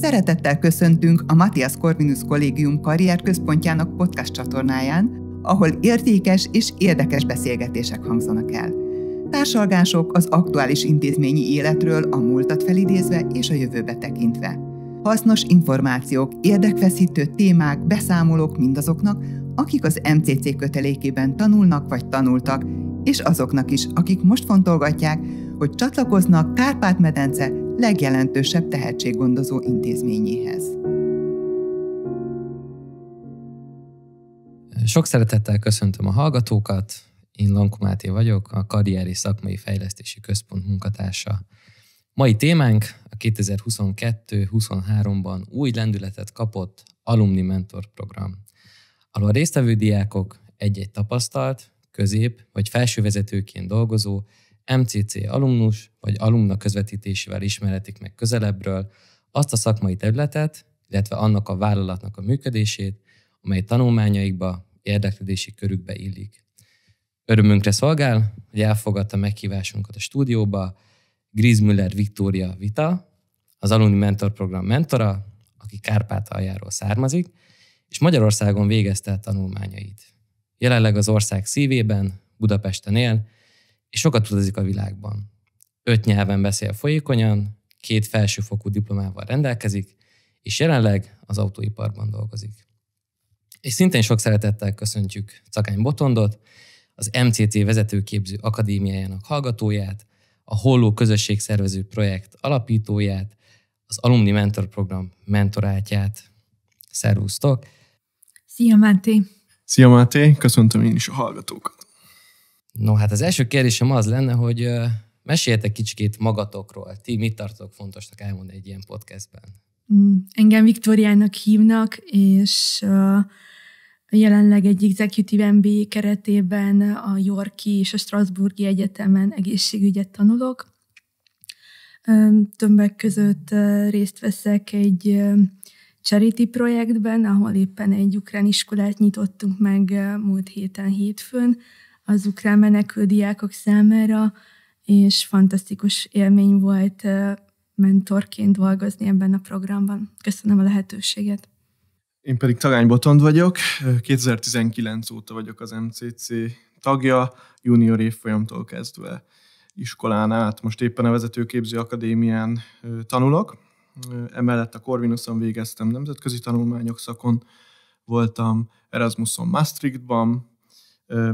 Szeretettel köszöntünk a Matthias Corvinus Kollégium Karrier Központjának podcast csatornáján, ahol értékes és érdekes beszélgetések hangzanak el. Társalgások az aktuális intézményi életről a múltat felidézve és a jövőbe tekintve. Hasznos információk, érdekfeszítő témák, beszámolók mindazoknak, akik az MCC kötelékében tanulnak vagy tanultak, és azoknak is, akik most fontolgatják, hogy csatlakoznak Kárpát-medence legjelentősebb tehetséggondozó intézményéhez. Sok szeretettel köszöntöm a hallgatókat. Én Lanko Máté vagyok, a Karrieri Szakmai Fejlesztési Központ munkatársa. Mai témánk a 2022-23-ban új lendületet kapott Alumni Mentor Program, ahol a résztvevő diákok egy-egy tapasztalt, közép vagy felsővezetőként dolgozó MCC alumnus vagy alumna közvetítésével ismerhetik meg közelebbről azt a szakmai területet, illetve annak a vállalatnak a működését, amely tanulmányaikba, érdeklődési körükbe illik. Örömünkre szolgál, hogy elfogadta meghívásunkat a stúdióba Grizmüller Viktória Vita, az Alumni Mentor Program mentora, aki Kárpátaljáról származik, és Magyarországon végezte a tanulmányait. Jelenleg az ország szívében, Budapesten él, és sokat utazik a világban. Öt nyelven beszél folyékonyan, két felsőfokú diplomával rendelkezik, és jelenleg az autóiparban dolgozik. És szintén sok szeretettel köszöntjük Cakány Botondot, az MCT Vezetőképző Akadémiájának hallgatóját, a Holló Közösségszervező Projekt alapítóját, az Alumni Mentor Program mentorátját. Szervusztok! Szia Máté! Szia Máté, köszöntöm én is a hallgatókat! No, hát az első kérdésem az lenne, hogy meséljetek kicsit magatokról. Ti mit tartok fontosnak elmondani egy ilyen podcastben? Mm, engem Viktoriának hívnak, és jelenleg egy Executive MBA keretében a Yorki és a Strasburgi Egyetemen egészségügyet tanulok. Többek között részt veszek egy charity projektben, ahol éppen egy ukrán iskolát nyitottunk meg múlt héten hétfőn, az ukrán menekül diákok számára, és fantasztikus élmény volt mentorként dolgozni ebben a programban. Köszönöm a lehetőséget. Én pedig Tagány Botond vagyok, 2019 óta vagyok az MCC tagja, junior évfolyamtól kezdve iskolán át. Most éppen a Vezetőképző Akadémián tanulok. Emellett a Corvinuson végeztem nemzetközi tanulmányok szakon, voltam Erasmuson Maastrichtban,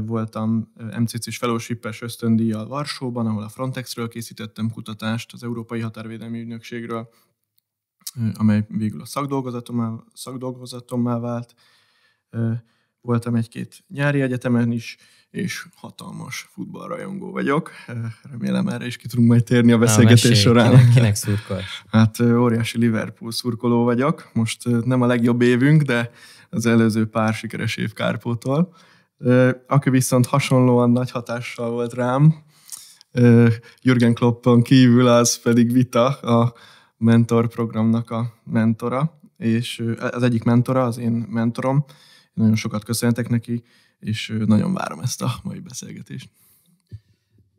voltam MCC-s fellowship-es ösztöndíjjal Varsóban, ahol a Frontexről készítettem kutatást, az Európai Határvédelmi Ügynökségről, amely végül a szakdolgozatommal vált. Voltam egy-két nyári egyetemen is, és hatalmas futballrajongó vagyok. Remélem erre is ki tudunk majd térni a beszélgetés Na, során. Kinek, kinek szurkol? Hát óriási Liverpool szurkoló vagyok. Most nem a legjobb évünk, de az előző pár sikeres év Kárpótól aki viszont hasonlóan nagy hatással volt rám, Jürgen Kloppon kívül, az pedig Vita, a mentor programnak a mentora, és az egyik mentora, az én mentorom. Nagyon sokat köszöntek neki, és nagyon várom ezt a mai beszélgetést.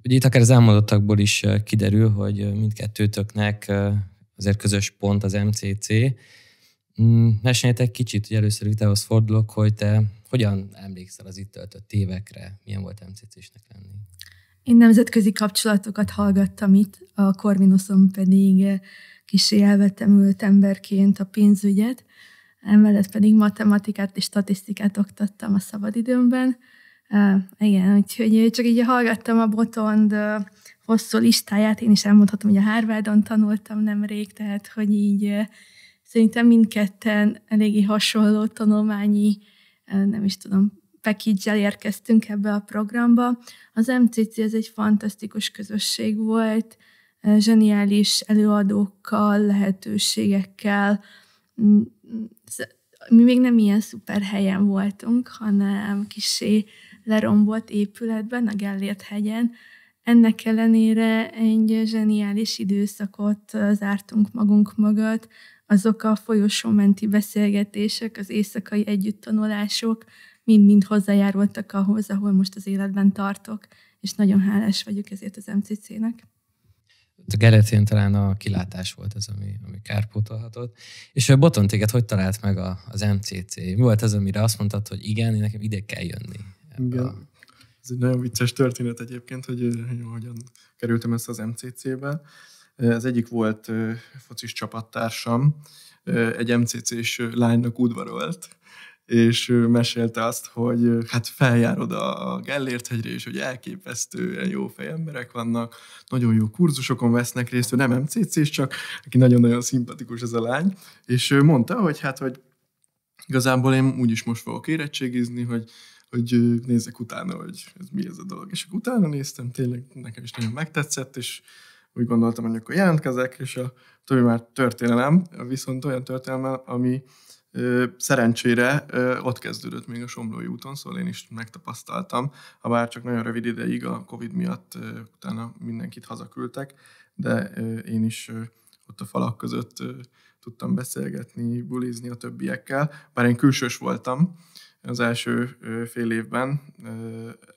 Ugye itt akár az elmondottakból is kiderül, hogy mindkettőtöknek azért közös pont az MCC. Mm, Mesélj egy kicsit, hogy először vitához fordulok, hogy te hogyan emlékszel az itt töltött évekre? Milyen volt MCC-snek lenni? Én nemzetközi kapcsolatokat hallgattam itt, a Corvinuson pedig kisé elvetemült emberként a pénzügyet, emellett pedig matematikát és statisztikát oktattam a szabadidőmben. Uh, igen, úgyhogy csak így hallgattam a Botond uh, hosszú listáját, én is elmondhatom, hogy a Harvardon tanultam nemrég, tehát hogy így uh, szerintem mindketten eléggé hasonló tanulmányi nem is tudom, package érkeztünk ebbe a programba. Az MCC ez egy fantasztikus közösség volt, zseniális előadókkal, lehetőségekkel. Mm, mi még nem ilyen szuper helyen voltunk, hanem kisé lerombolt épületben, a Gellért hegyen. Ennek ellenére egy zseniális időszakot zártunk magunk mögött, azok a folyosó menti beszélgetések, az éjszakai együtttanulások mind-mind hozzájárultak ahhoz, ahol most az életben tartok, és nagyon hálás vagyok ezért az MCC-nek. A Gerecén talán a kilátás volt az, ami, ami kárpótolhatott. És a Boton téged hogy talált meg a, az MCC? Mi volt az, amire azt mondtad, hogy igen, nekem ide kell jönni? Igen. A... Ez egy nagyon vicces történet egyébként, hogy, hogy hogyan kerültem ezt az MCC-be. Az egyik volt focis csapattársam, egy MCC-s lánynak udvarolt, és mesélte azt, hogy hát feljár oda a Gellért hegyre, és hogy elképesztően jó fej emberek vannak, nagyon jó kurzusokon vesznek részt, ő nem mcc és csak, aki nagyon-nagyon szimpatikus ez a lány, és mondta, hogy hát, hogy igazából én úgyis most fogok érettségizni, hogy hogy nézzek utána, hogy ez mi ez a dolog. És utána néztem, tényleg nekem is nagyon megtetszett, és úgy gondoltam, hogy akkor jelentkezek, és a többi már történelem, viszont olyan történelme, ami ö, szerencsére ö, ott kezdődött még a Somlói úton, szóval én is megtapasztaltam, ha bár csak nagyon rövid ideig a Covid miatt ö, utána mindenkit hazaküldtek, de ö, én is ö, ott a falak között ö, tudtam beszélgetni, bulizni a többiekkel, bár én külsős voltam, az első fél évben.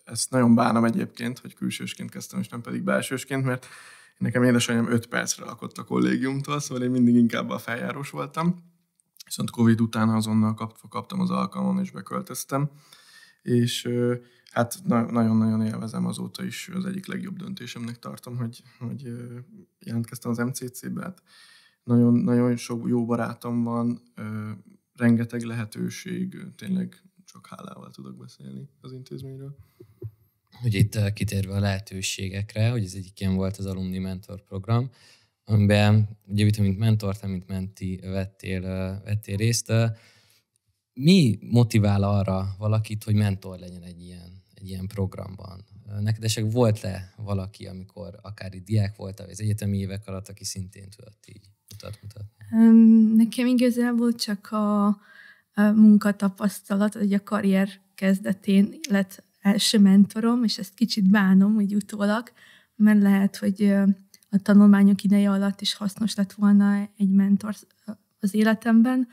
Ezt nagyon bánom egyébként, hogy külsősként kezdtem, és nem pedig belsősként, mert Nekem édesanyám 5 percre lakott a kollégiumtól, szóval én mindig inkább a feljárós voltam. Viszont Covid után azonnal kaptam az alkalmon, és beköltöztem. És hát nagyon-nagyon élvezem azóta is, az egyik legjobb döntésemnek tartom, hogy, hogy jelentkeztem az MCC-be. Hát nagyon, nagyon sok jó barátom van, rengeteg lehetőség, tényleg csak hálával tudok beszélni az intézményről hogy itt eh, kitérve a lehetőségekre, hogy ez egyik ilyen volt az alumni mentor program, amiben ugye mint mentor, te, mint menti vettél, eh, vettél részt. Eh. Mi motivál arra valakit, hogy mentor legyen egy ilyen, egy ilyen programban? Neked esetleg volt-e valaki, amikor akár itt diák vagy az egyetemi évek alatt, aki szintén tudott így mutat, mutat? Nekem igazából csak a, a munkatapasztalat, vagy a karrier kezdetén lett első mentorom, és ezt kicsit bánom, hogy utólag, mert lehet, hogy a tanulmányok ideje alatt is hasznos lett volna egy mentor az életemben.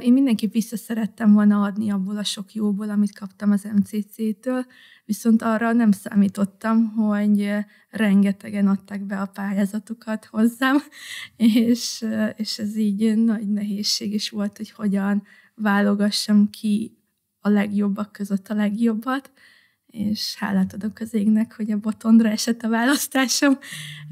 Én mindenképp szerettem volna adni abból a sok jóból, amit kaptam az MCC-től, viszont arra nem számítottam, hogy rengetegen adták be a pályázatukat hozzám, és, és ez így nagy nehézség is volt, hogy hogyan válogassam ki a legjobbak között a legjobbat, és hálát adok az égnek, hogy a botondra esett a választásom, mm.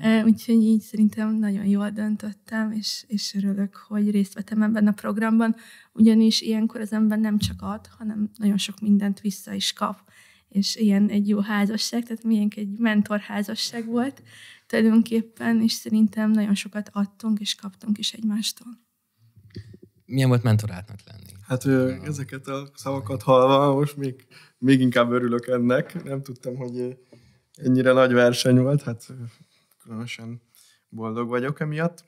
eh, úgyhogy így szerintem nagyon jól döntöttem, és, és örülök, hogy részt vettem ebben a programban, ugyanis ilyenkor az ember nem csak ad, hanem nagyon sok mindent vissza is kap, és ilyen egy jó házasság, tehát milyen egy mentorházasság volt tulajdonképpen, és szerintem nagyon sokat adtunk és kaptunk is egymástól milyen volt mentorátnak lenni? Hát ő, ezeket a szavakat hallva most még, még inkább örülök ennek. Nem tudtam, hogy ennyire nagy verseny volt, hát különösen boldog vagyok emiatt.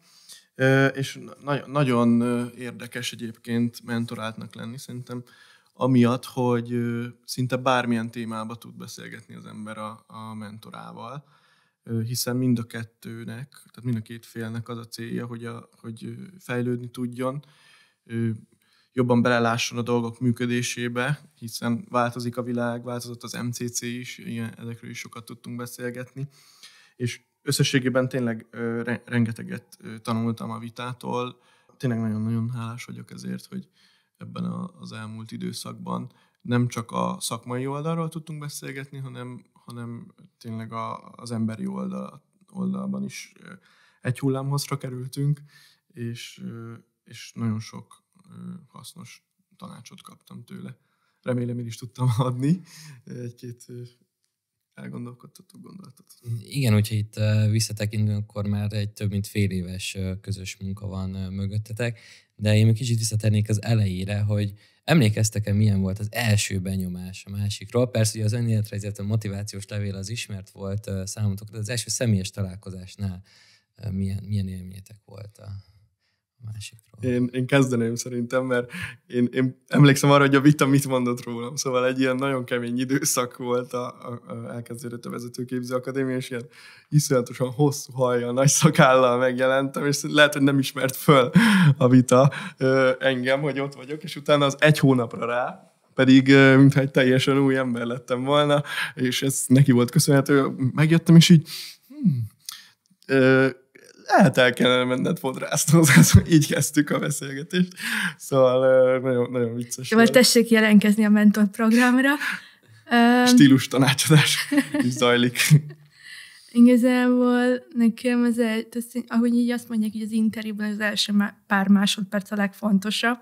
És na- nagyon érdekes egyébként mentoráltnak lenni, szerintem amiatt, hogy szinte bármilyen témába tud beszélgetni az ember a, a mentorával, hiszen mind a kettőnek, tehát mind a két félnek az a célja, hogy, a, hogy fejlődni tudjon, jobban belelásson a dolgok működésébe, hiszen változik a világ, változott az MCC is, ilyen, ezekről is sokat tudtunk beszélgetni, és összességében tényleg rengeteget tanultam a vitától, tényleg nagyon-nagyon hálás vagyok ezért, hogy ebben a, az elmúlt időszakban nem csak a szakmai oldalról tudtunk beszélgetni, hanem, hanem tényleg a, az emberi oldal, oldalban is egy hullámhozra kerültünk, és és nagyon sok hasznos tanácsot kaptam tőle. Remélem én is tudtam adni egy-két elgondolkodtató gondolatot. Igen, úgyhogy itt visszatekintünk, akkor már egy több mint fél éves közös munka van mögöttetek, de én még kicsit visszatennék az elejére, hogy emlékeztek-e, milyen volt az első benyomás a másikról? Persze, hogy az önéletrajzért a motivációs levél az ismert volt számotokra, de az első személyes találkozásnál milyen, milyen élményetek volt? A másikról. Én, én kezdeném szerintem, mert én, én emlékszem arra, hogy a vita mit mondott rólam, szóval egy ilyen nagyon kemény időszak volt a, a, a elkezdődött a vezetőképző akadémia, és ilyen iszonyatosan hosszú hajjal, nagy szakállal megjelentem, és lehet, hogy nem ismert föl a vita engem, hogy ott vagyok, és utána az egy hónapra rá, pedig mintha egy teljesen új ember lettem volna, és ez neki volt köszönhető. Megjöttem, és így hmm, hát el kellene menned fodrászhoz, így kezdtük a beszélgetést. Szóval nagyon, nagyon vicces. Szóval tessék jelentkezni a mentor programra. Stílus tanácsadás is zajlik. Igazából nekem az, el, az, ahogy így azt mondják, hogy az interjúban az első pár másodperc a legfontosabb,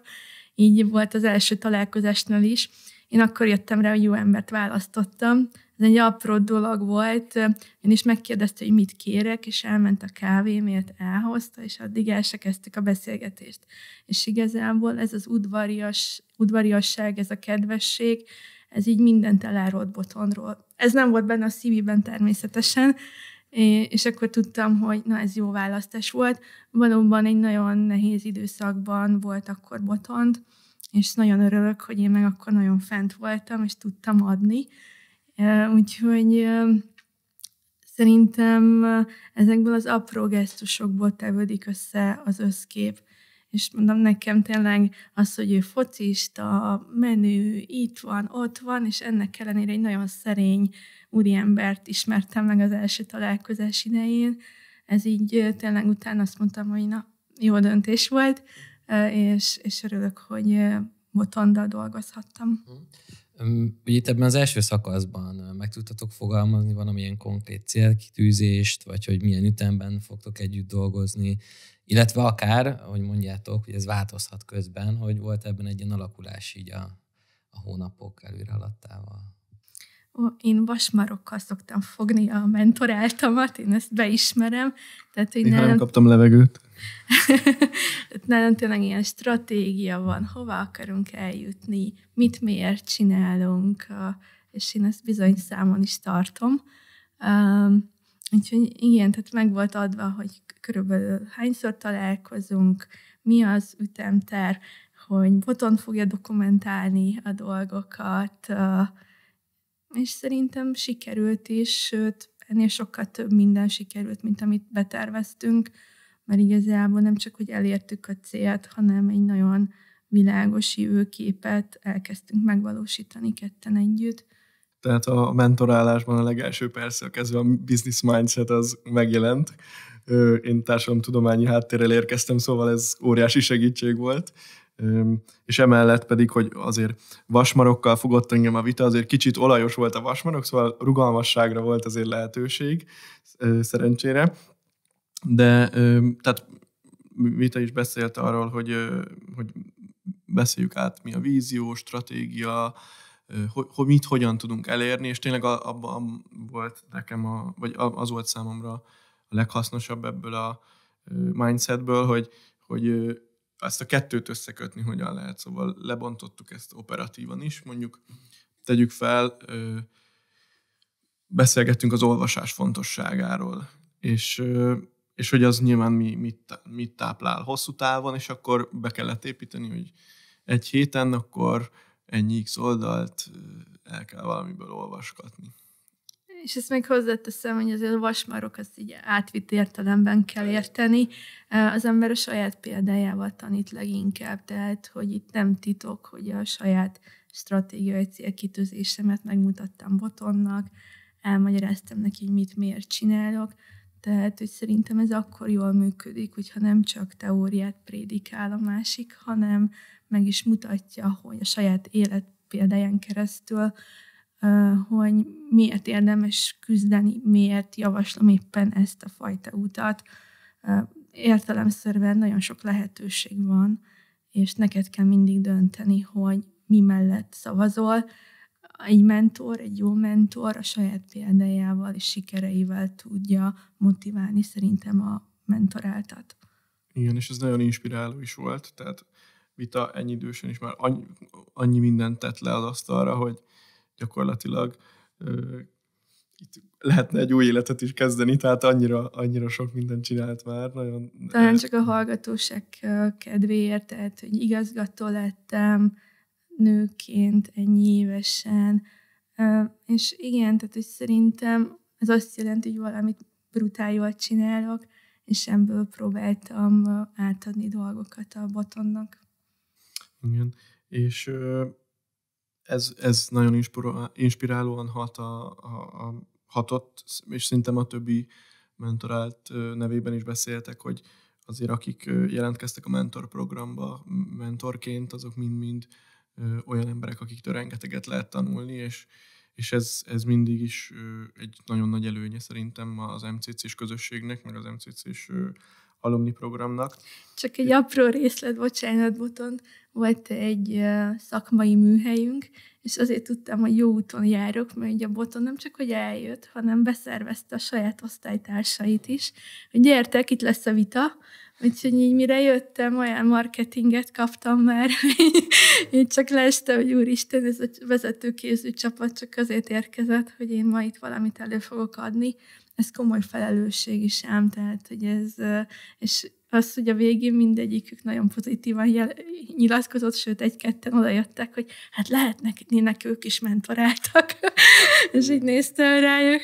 így volt az első találkozásnál is. Én akkor jöttem rá, hogy jó embert választottam, ez egy apró dolog volt. Én is megkérdezte, hogy mit kérek, és elment a kávémért, elhozta, és addig el se kezdtük a beszélgetést. És igazából ez az udvarias, udvariasság, ez a kedvesség, ez így mindent elárolt botonról. Ez nem volt benne a szívében természetesen, és akkor tudtam, hogy na ez jó választás volt. Valóban egy nagyon nehéz időszakban volt akkor botond, és nagyon örülök, hogy én meg akkor nagyon fent voltam, és tudtam adni. Úgyhogy szerintem ezekből az apró gesztusokból tevődik össze az összkép. És mondom nekem tényleg az, hogy ő focista, menő, itt van, ott van, és ennek ellenére egy nagyon szerény úriembert ismertem meg az első találkozás idején. Ez így tényleg utána azt mondtam, hogy na, jó döntés volt, és, és örülök, hogy Botondal dolgozhattam. Hm. Ugye itt ebben az első szakaszban meg tudtatok fogalmazni valamilyen konkrét célkitűzést, vagy hogy milyen ütemben fogtok együtt dolgozni, illetve akár, hogy mondjátok, hogy ez változhat közben, hogy volt ebben egy ilyen alakulás így a, a hónapok előre alattával én vasmarokkal szoktam fogni a mentoráltamat, én ezt beismerem. Tehát, hogy én nálam... nem kaptam levegőt. nálam tényleg ilyen stratégia van, hova akarunk eljutni, mit miért csinálunk, és én ezt bizony számon is tartom. Úgyhogy igen, tehát meg volt adva, hogy körülbelül hányszor találkozunk, mi az ütemter, hogy boton fogja dokumentálni a dolgokat, és szerintem sikerült is, sőt, ennél sokkal több minden sikerült, mint amit beterveztünk, mert igazából nem csak, hogy elértük a célt, hanem egy nagyon világos jövőképet elkezdtünk megvalósítani ketten együtt. Tehát a mentorálásban a legelső a kezdve a business mindset az megjelent. Én tudományi háttérrel érkeztem, szóval ez óriási segítség volt és emellett pedig, hogy azért vasmarokkal fogott engem a vita, azért kicsit olajos volt a vasmarok, szóval rugalmasságra volt azért lehetőség, szerencsére. De tehát Vita is beszélt arról, hogy, hogy beszéljük át, mi a vízió, stratégia, hogy, mit hogyan tudunk elérni, és tényleg abban volt nekem, a, vagy az volt számomra a leghasznosabb ebből a mindsetből, hogy, hogy ezt a kettőt összekötni hogyan lehet. Szóval lebontottuk ezt operatívan is, mondjuk tegyük fel, ö, beszélgettünk az olvasás fontosságáról, és, ö, és hogy az nyilván mi, mit, mit táplál hosszú távon, és akkor be kellett építeni, hogy egy héten akkor ennyi x oldalt el kell valamiből olvasgatni. És ezt még hozzáteszem, hogy azért a vasmarok azt így átvitt értelemben kell érteni. Az ember a saját példájával tanít leginkább, tehát hogy itt nem titok, hogy a saját stratégiai célkitűzésemet megmutattam Botonnak, elmagyaráztam neki, hogy mit miért csinálok, tehát, hogy szerintem ez akkor jól működik, hogyha nem csak teóriát prédikál a másik, hanem meg is mutatja, hogy a saját élet példáján keresztül hogy miért érdemes küzdeni, miért javaslom éppen ezt a fajta utat. Értelemszerűen nagyon sok lehetőség van, és neked kell mindig dönteni, hogy mi mellett szavazol. Egy mentor, egy jó mentor a saját példájával és sikereivel tudja motiválni szerintem a mentoráltat. Igen, és ez nagyon inspiráló is volt, tehát Vita ennyi idősen is már annyi, annyi mindent tett le az asztalra, hogy gyakorlatilag itt lehetne egy új életet is kezdeni, tehát annyira, annyira sok mindent csinált már. Nagyon... Talán csak a hallgatóság kedvéért, tehát, hogy igazgató lettem nőként ennyi évesen, és igen, tehát, hogy szerintem ez azt jelenti, hogy valamit brutál jól csinálok, és ebből próbáltam átadni dolgokat a botonnak. Igen, és ez, ez nagyon inspirálóan hat a, a, a hatott, és szerintem a többi mentorált nevében is beszéltek, hogy azért akik jelentkeztek a mentor programba mentorként, azok mind-mind olyan emberek, akiktől rengeteget lehet tanulni, és, és ez, ez mindig is egy nagyon nagy előnye szerintem az MCC-s közösségnek, meg az MCC-s alumni programnak. Csak egy apró részlet, bocsánat, Boton, volt egy szakmai műhelyünk, és azért tudtam, hogy jó úton járok, mert ugye a Boton nem csak, hogy eljött, hanem beszervezte a saját osztálytársait is, hogy gyertek, itt lesz a vita, Úgyhogy így mire jöttem, olyan marketinget kaptam már, én csak leestem, hogy úristen, ez a vezetőkézű csapat csak azért érkezett, hogy én ma itt valamit elő fogok adni, ez komoly felelősség is ám, tehát hogy ez, és az, hogy a végén mindegyikük nagyon pozitívan jel- nyilatkozott, sőt, egy-ketten odajöttek, hogy hát lehetnek, nének ők is mentoráltak. és így néztem rájuk,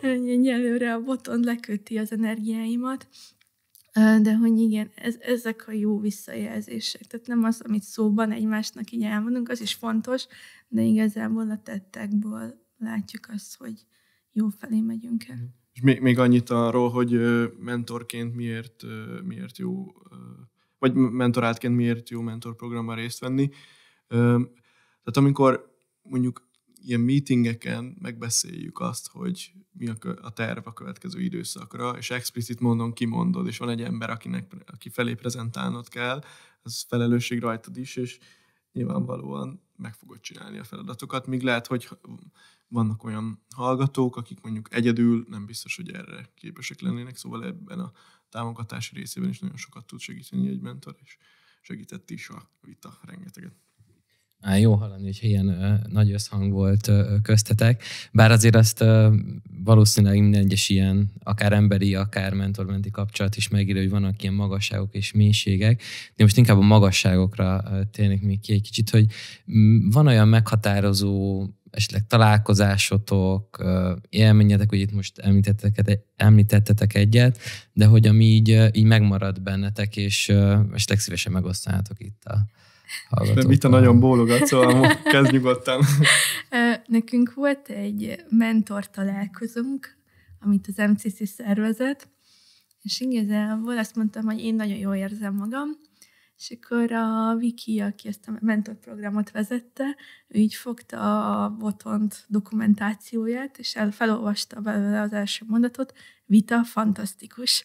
hogy előre a boton leköti az energiáimat. De hogy igen, ez, ezek a jó visszajelzések. Tehát nem az, amit szóban egymásnak így elmondunk, az is fontos, de igazából a tettekből látjuk azt, hogy, jó felé megyünk el. És még, még annyit arról, hogy mentorként miért, miért jó, vagy mentorátként miért jó mentorprogramban részt venni. Tehát amikor mondjuk ilyen meetingeken megbeszéljük azt, hogy mi a, terv a következő időszakra, és explicit mondom, kimondod, és van egy ember, akinek, aki felé prezentálnod kell, az felelősség rajtad is, és nyilvánvalóan meg fogod csinálni a feladatokat, míg lehet, hogy vannak olyan hallgatók, akik mondjuk egyedül nem biztos, hogy erre képesek lennének, szóval ebben a támogatási részében is nagyon sokat tud segíteni egy mentor, és segített is a vita rengeteget. Á, jó hallani, hogy ilyen ö, nagy összhang volt ö, köztetek, bár azért azt ö, valószínűleg minden egyes ilyen, akár emberi, akár mentormenti kapcsolat is megírja, hogy vannak ilyen magasságok és mélységek, de most inkább a magasságokra térnék még ki egy kicsit, hogy van olyan meghatározó esetleg találkozásotok, élményetek, hogy itt most említettetek, említettetek egyet, de hogy ami így, így megmarad bennetek, és esetleg szívesen megosztanátok itt a hallgatókkal. Mit a nagyon bólogat, szóval kezd nyugodtan. Nekünk volt egy mentor találkozunk, amit az MCC szervezett, és igazából azt mondtam, hogy én nagyon jól érzem magam, és akkor a Viki, aki ezt a mentorprogramot vezette, ő így fogta a botont dokumentációját, és el felolvasta belőle az első mondatot, vita fantasztikus.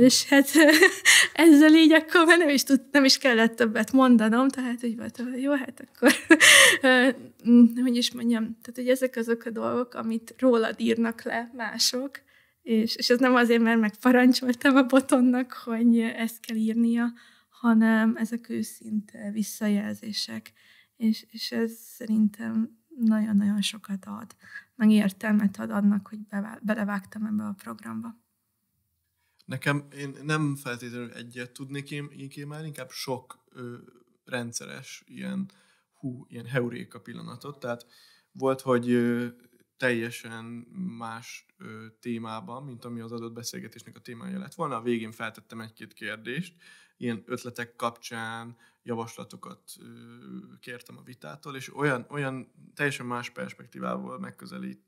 Mm. és hát ezzel így akkor már nem is, tud, nem is kellett többet mondanom, tehát úgy volt, hogy jó, hát akkor hogy is mondjam, tehát hogy ezek azok a dolgok, amit rólad írnak le mások, és, és ez nem azért, mert megparancsoltam a botonnak, hogy ezt kell írnia, hanem ezek őszinte visszajelzések, és, és ez szerintem nagyon-nagyon sokat ad, meg értelmet ad annak, hogy bevá- belevágtam ebbe a programba. Nekem én nem feltétlenül egyet tudnék én inkább, inkább sok ö, rendszeres ilyen hú, ilyen heuréka pillanatot, tehát volt, hogy ö, teljesen más témában, mint ami az adott beszélgetésnek a témája lett volna. A végén feltettem egy-két kérdést, ilyen ötletek kapcsán javaslatokat kértem a vitától, és olyan, olyan teljesen más perspektívával megközelít,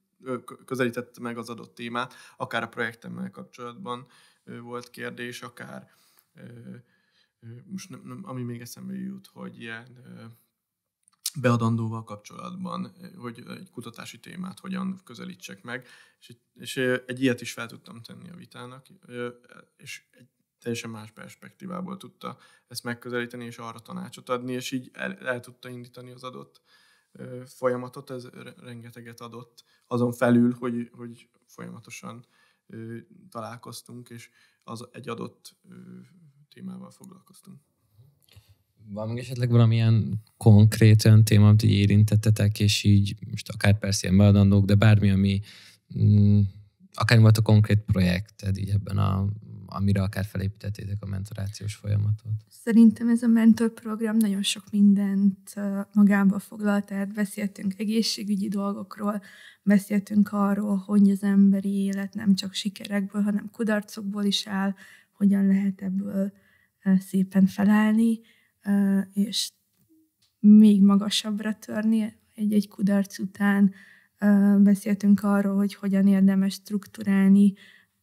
közelítette meg az adott témát, akár a projektemmel kapcsolatban volt kérdés, akár most nem, nem, ami még eszembe jut, hogy ilyen beadandóval kapcsolatban, hogy egy kutatási témát hogyan közelítsek meg, és egy, és egy ilyet is fel tudtam tenni a vitának, és egy teljesen más perspektívából tudta ezt megközelíteni, és arra tanácsot adni, és így el, el tudta indítani az adott folyamatot, ez rengeteget adott, azon felül, hogy, hogy folyamatosan találkoztunk, és az egy adott témával foglalkoztunk. Van még esetleg valamilyen konkrét olyan téma, amit így érintettetek, és így most akár persze ilyen beadandók, de bármi, ami mm, akár volt a konkrét projekted így ebben a amire akár felépítettétek a mentorációs folyamatot? Szerintem ez a mentorprogram nagyon sok mindent magába foglalt, tehát beszéltünk egészségügyi dolgokról, beszéltünk arról, hogy az emberi élet nem csak sikerekből, hanem kudarcokból is áll, hogyan lehet ebből szépen felállni, és még magasabbra törni egy-egy kudarc után. Beszéltünk arról, hogy hogyan érdemes struktúrálni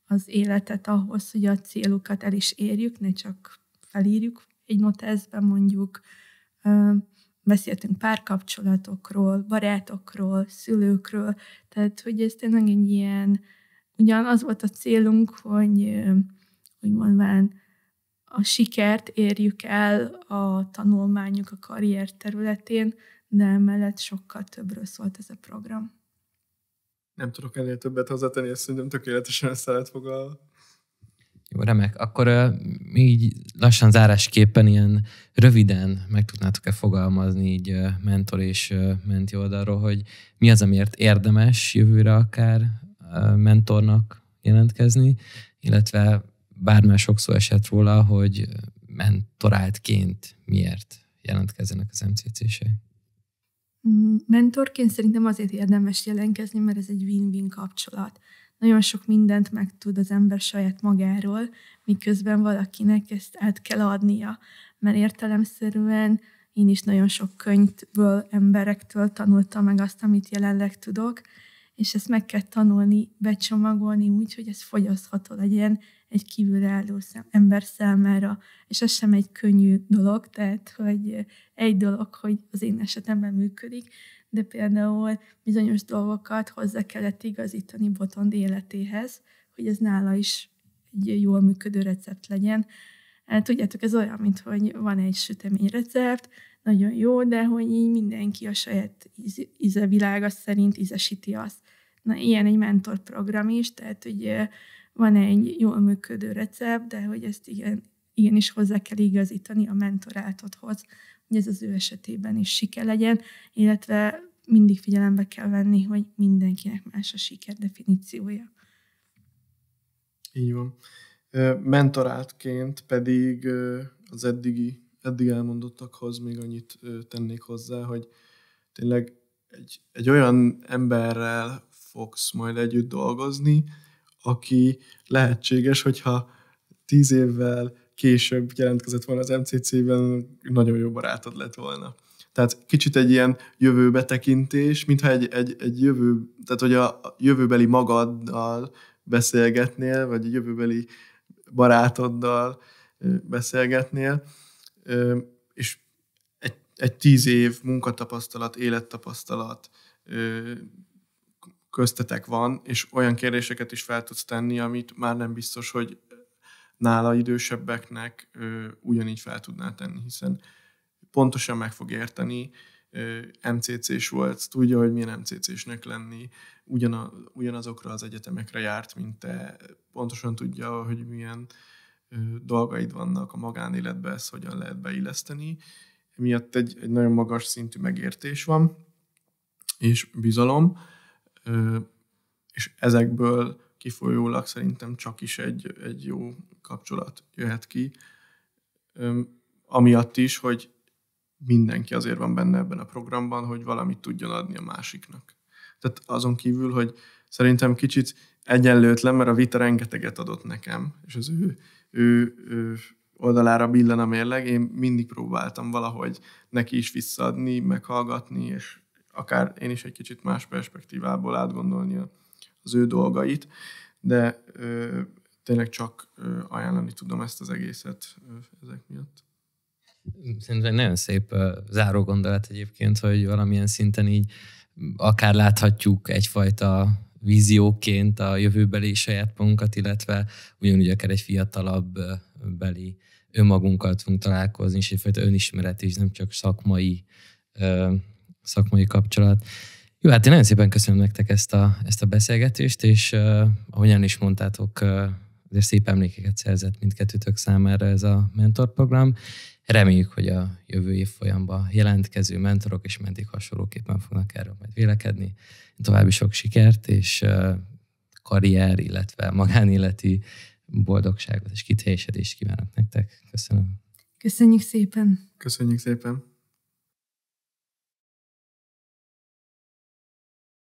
az életet ahhoz, hogy a célokat el is érjük, ne csak felírjuk egy notezbe mondjuk. Beszéltünk párkapcsolatokról, barátokról, szülőkről, tehát hogy ez tényleg egy ilyen, ugyan az volt a célunk, hogy úgymondván a sikert érjük el a tanulmányok, a karrier területén, de emellett sokkal többről szólt ez a program. Nem tudok ennél többet hozzátenni, ezt szerintem tökéletesen ezt lehet fogalva. Jó, remek. Akkor uh, így lassan zárásképpen ilyen röviden meg tudnátok-e fogalmazni így uh, mentor és uh, menti oldalról, hogy mi az, amiért érdemes jövőre akár mentornak jelentkezni, illetve bár már sokszor esett róla, hogy mentoráltként miért jelentkezzenek az mcc se mm, Mentorként szerintem azért érdemes jelentkezni, mert ez egy win-win kapcsolat. Nagyon sok mindent megtud az ember saját magáról, miközben valakinek ezt át kell adnia, mert értelemszerűen én is nagyon sok könyvből, emberektől tanultam meg azt, amit jelenleg tudok, és ezt meg kell tanulni, becsomagolni úgy, hogy ez fogyasztható legyen, egy kívülálló szem, ember számára, és ez sem egy könnyű dolog, tehát hogy egy dolog, hogy az én esetemben működik, de például bizonyos dolgokat hozzá kellett igazítani Botond életéhez, hogy ez nála is egy jól működő recept legyen. Hát tudjátok, ez olyan, mint hogy van egy sütemény recept, nagyon jó, de hogy így mindenki a saját íz, íze világa szerint ízesíti azt. Na, ilyen egy mentorprogram is, tehát ugye van egy jól működő recept, de hogy ezt igen, igen is hozzá kell igazítani a mentorátodhoz, hogy ez az ő esetében is siker legyen, illetve mindig figyelembe kell venni, hogy mindenkinek más a siker definíciója. Így van. Mentorátként pedig az eddigi, eddig elmondottakhoz még annyit tennék hozzá, hogy tényleg egy, egy olyan emberrel fogsz majd együtt dolgozni, aki lehetséges, hogyha tíz évvel később jelentkezett volna az MCC-ben, nagyon jó barátod lett volna. Tehát kicsit egy ilyen jövőbetekintés, tekintés, mintha egy, egy, egy jövő, tehát hogy a jövőbeli magaddal beszélgetnél, vagy a jövőbeli barátoddal beszélgetnél, és egy, egy tíz év munkatapasztalat, élettapasztalat, köztetek van, és olyan kérdéseket is fel tudsz tenni, amit már nem biztos, hogy nála idősebbeknek ö, ugyanígy fel tudná tenni, hiszen pontosan meg fog érteni, MCC-s volt, tudja, hogy milyen MCC-snek lenni, ugyana, ugyanazokra az egyetemekre járt, mint te, pontosan tudja, hogy milyen ö, dolgaid vannak a magánéletbe, ezt hogyan lehet beilleszteni. Miatt egy, egy nagyon magas szintű megértés van, és bizalom, és ezekből kifolyólag szerintem csak is egy, egy jó kapcsolat jöhet ki, amiatt is, hogy mindenki azért van benne ebben a programban, hogy valamit tudjon adni a másiknak. Tehát azon kívül, hogy szerintem kicsit egyenlőtlen, mert a Vita rengeteget adott nekem, és az ő, ő, ő oldalára billen a mérleg, én mindig próbáltam valahogy neki is visszaadni, meghallgatni, és akár én is egy kicsit más perspektívából átgondolni az ő dolgait, de ö, tényleg csak ö, ajánlani tudom ezt az egészet ö, ezek miatt. Szerintem egy nagyon szép záró gondolat egyébként, hogy valamilyen szinten így akár láthatjuk egyfajta vízióként a jövőbeli saját magunkat, illetve ugyanúgy akár egy fiatalabb beli önmagunkat fogunk találkozni, és egyfajta önismeret is, nem csak szakmai szakmai kapcsolat. Jó, hát én nagyon szépen köszönöm nektek ezt a, ezt a beszélgetést, és uh, ahogyan is mondtátok, uh, azért szép emlékeket szerzett mindkettőtök számára ez a mentorprogram. Reméljük, hogy a jövő év folyamban jelentkező mentorok és mentik hasonlóképpen fognak erről majd vélekedni. További sok sikert, és uh, karrier, illetve magánéleti boldogságot és kiteljesedést kívánok nektek. Köszönöm. Köszönjük szépen. Köszönjük szépen.